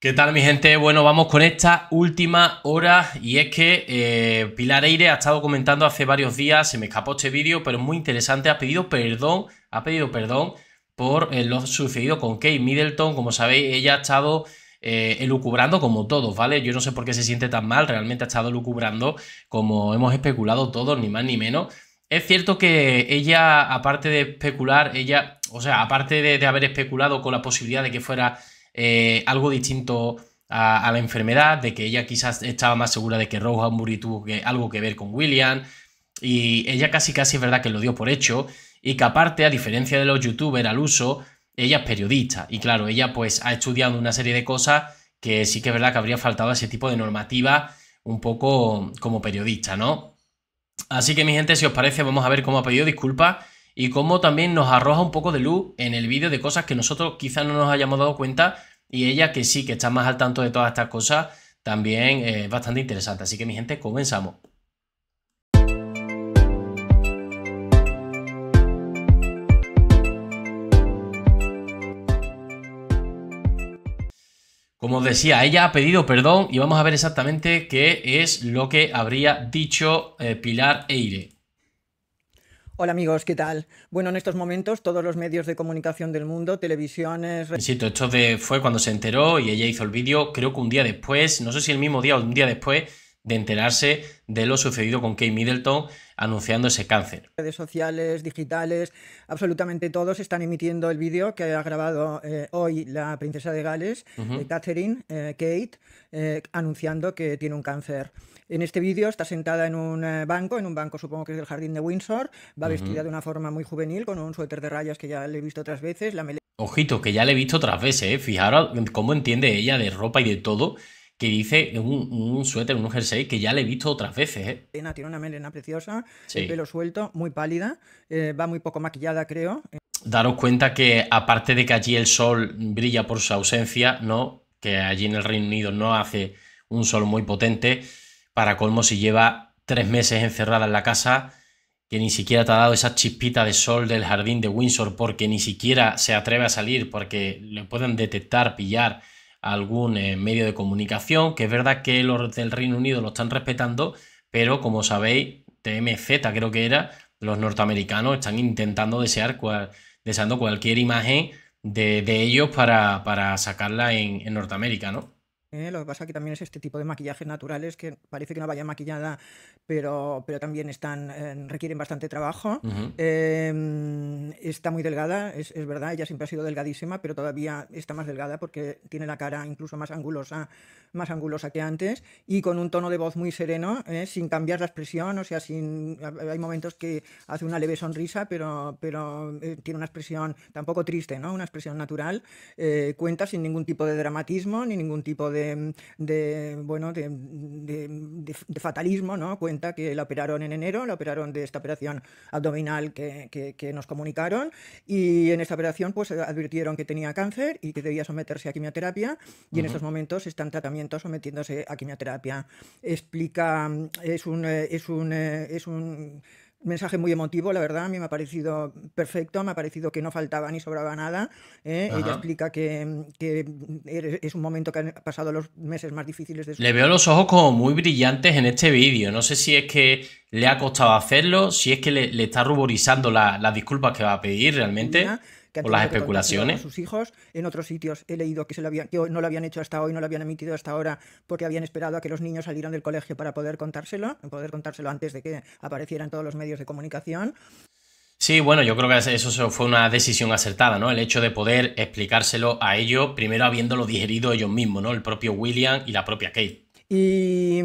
¿Qué tal mi gente? Bueno, vamos con esta última hora y es que eh, Pilar Eire ha estado comentando hace varios días, se me escapó este vídeo, pero es muy interesante, ha pedido perdón, ha pedido perdón por eh, lo sucedido con Kate Middleton, como sabéis, ella ha estado eh, elucubrando como todos, ¿vale? Yo no sé por qué se siente tan mal, realmente ha estado elucubrando como hemos especulado todos, ni más ni menos. Es cierto que ella, aparte de especular, ella, o sea, aparte de haber especulado con la posibilidad de que fuera eh, algo distinto a, la enfermedad, de que ella quizás estaba más segura de que Roja tuvo algo que ver con William, y ella casi casi es verdad que lo dio por hecho, y que aparte, a diferencia de los youtubers al uso, ella es periodista, y claro, ella pues ha estudiado una serie de cosas que sí que es verdad que habría faltado ese tipo de normativa un poco como periodista, ¿no? Así que mi gente, si os parece, vamos a ver cómo ha pedido disculpas y cómo también nos arroja un poco de luz en el vídeo de cosas que nosotros quizás no nos hayamos dado cuenta y ella, que sí, que está más al tanto de todas estas cosas, también eh, es bastante interesante. Así que mi gente, comenzamos. Como os decía, ella ha pedido perdón y vamos a ver exactamente qué es lo que habría dicho eh, Pilar Eire. Hola amigos, ¿qué tal? Bueno, en estos momentos todos los medios de comunicación del mundo, televisiones... Insisto, esto fue cuando se enteró y ella hizo el vídeo, creo que un día después, no sé si el mismo día o un día después, de enterarse de lo sucedido con Kate Middleton anunciando ese cáncer. Redes sociales, digitales, absolutamente todos están emitiendo el vídeo que ha grabado eh, hoy la princesa de Gales, eh, Catherine, eh, Kate, anunciando que tiene un cáncer. En este vídeo está sentada en un banco, en un banco supongo que es del jardín de Windsor, va vestida de una forma muy juvenil, con un suéter de rayas que ya le he visto otras veces, la Ojito, que ya le he visto otras veces, fijaros cómo entiende ella de ropa y de todo que dice un, un, suéter, un jersey que ya le he visto otras veces. ¿eh? Tiene una melena preciosa, pelo suelto, muy pálida, eh, va muy poco maquillada, creo. Daros cuenta que aparte de que allí el sol brilla por su ausencia, ¿no? Que allí en el Reino Unido no hace un sol muy potente. Para colmo, si lleva tres meses encerrada en la casa, que ni siquiera te ha dado esa chispita de sol del jardín de Windsor, porque ni siquiera se atreve a salir, porque le pueden detectar, pillar algún eh, medio de comunicación, que es verdad que los del Reino Unido lo están respetando, pero como sabéis, TMZ creo que era, los norteamericanos están intentando desear cualquier imagen de, ellos para, sacarla en, en Norteamérica, ¿no? ¿eh? lo que pasa que también es este tipo de maquillajes naturales que parece que no vaya maquillada, pero, pero también están, eh, requieren bastante trabajo. Eh, está muy delgada, es, es, verdad, ella siempre ha sido delgadísima, pero todavía está más delgada porque tiene la cara incluso más angulosa, más angulosa que antes, y con un tono de voz muy sereno, sin cambiar la expresión, o sea, sin, hay momentos que hace una leve sonrisa, pero, pero tiene una expresión tampoco triste, ¿no? una expresión natural, cuenta sin ningún tipo de dramatismo ni ningún tipo de de, bueno, de, de, fatalismo, ¿no? Cuenta que la operaron en enero, la operaron de esta operación abdominal que, que, nos comunicaron y en esta operación pues advirtieron que tenía cáncer y que debía someterse a quimioterapia y en estos momentos está tratamientos tratamiento sometiéndose a quimioterapia. Explica, es un, eh, es un, eh, es un mensaje muy emotivo, la verdad, a mí me ha parecido perfecto, me ha parecido que no faltaba ni sobraba nada. ¿eh? Ella explica que, que, es un momento que han pasado los meses más difíciles de su vida. Le veo los ojos como muy brillantes en este vídeo, no sé si es que le ha costado hacerlo, si es que le, está ruborizando las disculpas que va a pedir realmente. por las especulaciones. sus hijos en otros sitios he leído que, se lo habían, que no lo habían hecho hasta hoy, no lo habían emitido hasta ahora porque habían esperado a que los niños salieran del colegio para poder contárselo, poder contárselo antes de que aparecieran todos los medios de comunicación. Sí, bueno, yo creo que eso fue una decisión acertada, ¿no? El hecho de poder explicárselo a ellos, primero habiéndolo digerido ellos mismos, ¿no? El propio William y la propia Kate. Y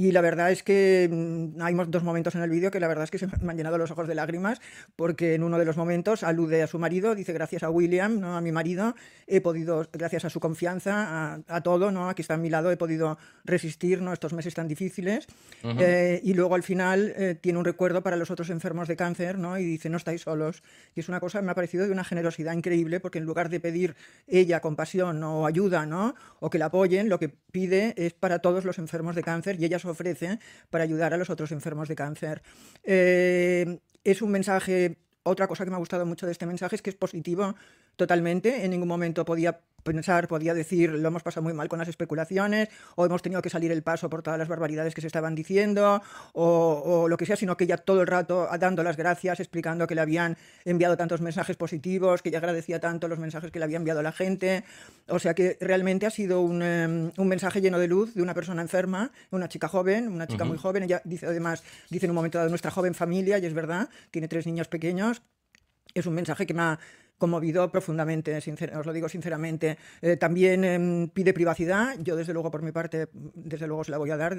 y la verdad es que mm, hay dos momentos en el vídeo que la verdad es que se me han llenado los ojos de lágrimas, porque en uno de los momentos alude a su marido, dice gracias a William, ¿no? a mi marido, he podido, gracias a su confianza, a, todo, ¿no? aquí está a mi lado, he podido resistir ¿no? estos meses tan difíciles. Eh, y luego al final eh, tiene un recuerdo para los otros enfermos de cáncer ¿no? y dice no estáis solos. Y es una cosa, me ha parecido de una generosidad increíble, porque en lugar de pedir ella compasión o ayuda ¿no? o que la apoyen, lo que pide es para todos los enfermos de cáncer y ella ofrece para ayudar a los otros enfermos de cáncer. Eh, es un mensaje, otra cosa que me ha gustado mucho de este mensaje es que es positivo totalmente, en ningún momento podía pensar, podía decir, lo hemos pasado muy mal con las especulaciones, o hemos tenido que salir el paso por todas las barbaridades que se estaban diciendo, o, lo que sea, sino que ya todo el rato dando las gracias, explicando que le habían enviado tantos mensajes positivos, que ya agradecía tanto los mensajes que le había enviado la gente. O sea que realmente ha sido un, em, mensaje lleno de luz de una persona enferma, una chica joven, una chica muy joven. Ella dice, además, dice en un momento dado, nuestra joven familia, y es verdad, tiene tres niños pequeños es un mensaje que me ha conmovido profundamente, os lo digo sinceramente. Eh, también em, pide privacidad, yo desde luego por mi parte, desde luego se la voy a dar.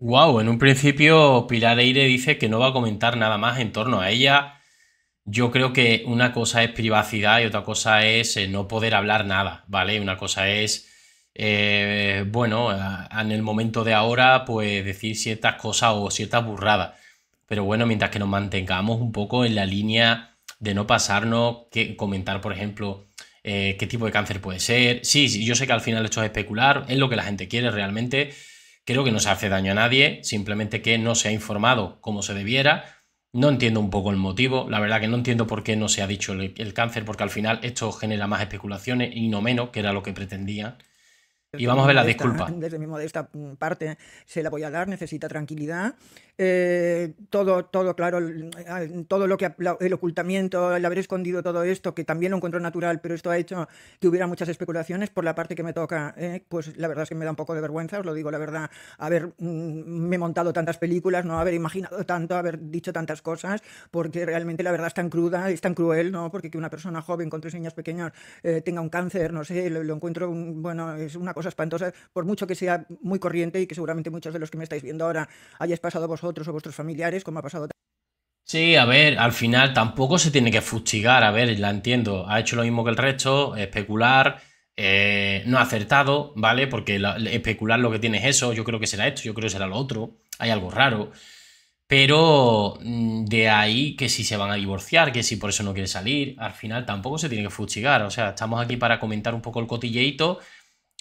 Wow, eh, en un principio Pilar Eire dice que no va a comentar nada más en torno a ella. Yo creo que una cosa es privacidad y otra cosa es eh, no poder hablar nada, ¿vale? Una cosa es, bueno, en el momento de ahora, pues decir ciertas cosas o ciertas burradas. Pero bueno, mientras que nos mantengamos un poco en la línea de no pasarnos, que comentar, por ejemplo, eh, qué tipo de cáncer puede ser. Sí, yo sé que al final esto es especular, es lo que la gente quiere realmente. Creo que no se hace daño a nadie, simplemente que no se ha informado como se debiera. No entiendo un poco el motivo, la verdad que no entiendo por qué no se ha dicho el, cáncer, porque al final esto genera más especulaciones y no menos, que era lo que pretendía y vamos a ver la disculpa. Desde mismo de esta mm, parte se la voy a dar, necesita tranquilidad. Eh, todo, todo, claro, todo lo que el ocultamiento, el haber escondido todo esto, que también lo encuentro natural, pero esto ha hecho que hubiera muchas especulaciones. Por la parte que me toca, eh, pues la verdad es que me da un poco de vergüenza, os lo digo la verdad, haber mm, me montado tantas películas, no haber imaginado tanto, haber dicho tantas cosas, porque realmente la verdad es tan cruda, es tan cruel, ¿no? Porque que una persona joven con tres niñas pequeñas eh, tenga un cáncer, no sé, lo, encuentro, bueno, es una cosa espantosa, por mucho que sea muy corriente y que seguramente muchos de los que me estáis viendo ahora hayáis pasado vosotros o vuestros familiares, como ha pasado. Sí, a ver, al final tampoco se tiene que fustigar, a ver, la entiendo, ha hecho lo mismo que el resto, especular, eh, no ha acertado, ¿vale? Porque especular lo que tiene es eso, yo creo que será esto, yo creo que será lo otro, hay algo raro. Pero mm, de ahí que si se van a divorciar, que si por eso no quiere salir, al final tampoco se tiene que fustigar. O sea, estamos aquí para comentar un poco el cotilleito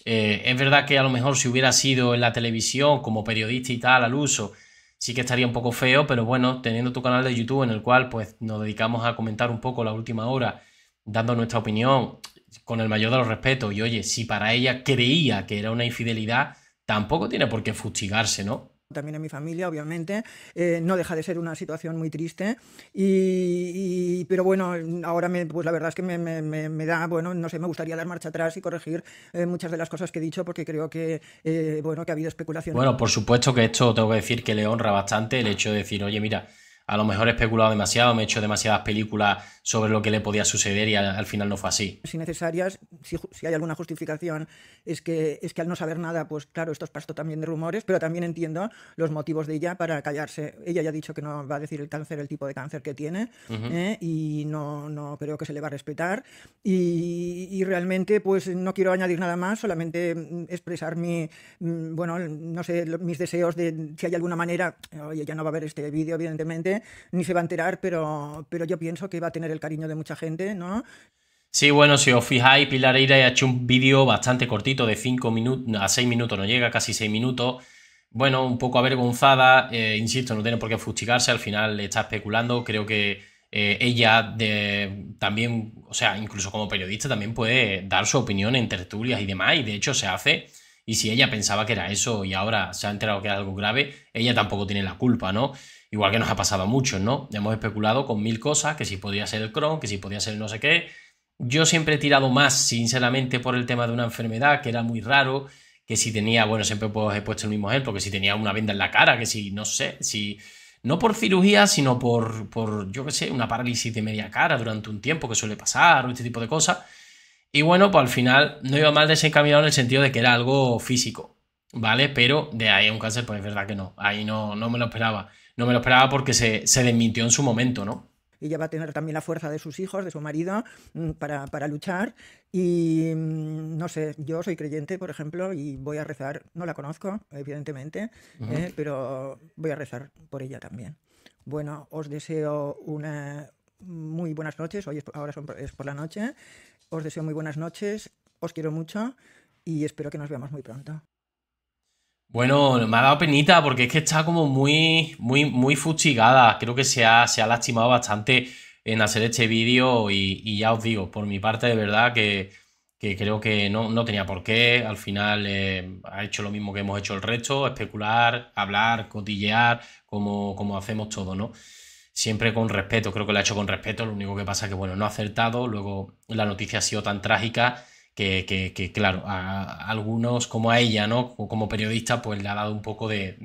eh, es verdad que a lo mejor si hubiera sido en la televisión como periodista y tal al uso, sí que estaría un poco feo, pero bueno, teniendo tu canal de YouTube en el cual pues nos dedicamos a comentar un poco la última hora, dando nuestra opinión con el mayor de los respetos y oye, si para ella creía que era una infidelidad, tampoco tiene por qué fustigarse, ¿no? también en mi familia, obviamente. Eh, no deja de ser una situación muy triste. Y, pero bueno, ahora pues la verdad es que me, da, bueno, no sé, me gustaría dar marcha atrás y corregir eh, muchas de las cosas que he dicho porque creo que, eh, bueno, que ha habido especulación. Bueno, por supuesto que esto tengo que decir que le honra bastante el hecho de decir, oye, mira, a lo mejor he especulado demasiado, me he hecho demasiadas películas sobre lo que le podía suceder y al, final no fue así. Si si, si, hay alguna justificación, es que, es que al no saber nada, pues claro, esto es pasto también de rumores, pero también entiendo los motivos de ella para callarse. Ella ya ha dicho que no va a decir el cáncer, el tipo de cáncer que tiene, ¿eh? y no, no creo que se le va a respetar. Y, realmente, pues no quiero añadir nada más, solamente mm, expresar mi, mm, bueno, no sé, mis deseos de si hay alguna manera, oye, ya no va a ver este vídeo, evidentemente, ni se va a enterar, pero, yo pienso que va a tener el cariño de mucha gente, ¿no? Sí, bueno, si os fijáis, Pilar Eira ha hecho un vídeo bastante cortito, de 5 minutos a 6 minutos, no llega, casi 6 minutos. Bueno, un poco avergonzada, eh, insisto, no tiene por qué fustigarse, al final está especulando, creo que eh, ella también, o sea, incluso como periodista también puede dar su opinión en tertulias y demás, y de hecho se hace y si ella pensaba que era eso y ahora se ha enterado que era algo grave, ella tampoco tiene la culpa, ¿no? Igual que nos ha pasado a muchos, ¿no? Hemos especulado con mil cosas, que si podía ser el Crohn, que si podía ser no sé qué. Yo siempre he tirado más, sinceramente, por el tema de una enfermedad, que era muy raro, que si tenía, bueno, siempre pues, he puesto el mismo ejemplo, que si tenía una venda en la cara, que si, no sé, si no por cirugía, sino por, por yo qué sé, una parálisis de media cara durante un tiempo que suele pasar o este tipo de cosas. Y bueno, pues al final no iba mal desencaminado en el sentido de que era algo físico, ¿vale? Pero de ahí a un cáncer, pues es verdad que no, ahí no, no me lo esperaba. No me lo esperaba porque se, desmintió en su momento, ¿no? Ella va a tener también la fuerza de sus hijos, de su marido, mm, para, luchar. Y mm, no sé, yo soy creyente, por ejemplo, y voy a rezar. No la conozco, evidentemente, ¿eh? pero voy a rezar por ella también. Bueno, os deseo una muy buenas noches. Hoy ahora es por la noche. Os deseo muy buenas noches, os quiero mucho y espero que nos veamos muy pronto. Bueno, me ha dado penita porque es que está como muy, muy, muy fustigada. Creo que se ha, se ha lastimado bastante en hacer este vídeo y, ya os digo, por mi parte de verdad que, creo que no, tenía por qué. Al final eh, ha hecho lo mismo que hemos hecho el resto, especular, hablar, cotillear, como, como hacemos todo, ¿no? siempre con respeto, creo que lo ha hecho con respeto, lo único que pasa es que, bueno, no ha acertado, luego la noticia ha sido tan trágica que, claro, a, algunos como a ella, ¿no? Como periodista, pues le ha dado un poco de,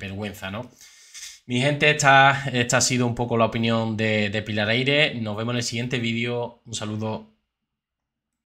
vergüenza, ¿no? Mi gente, esta, ha sido un poco la opinión de, de Pilar Aire, nos vemos en el siguiente vídeo, un saludo.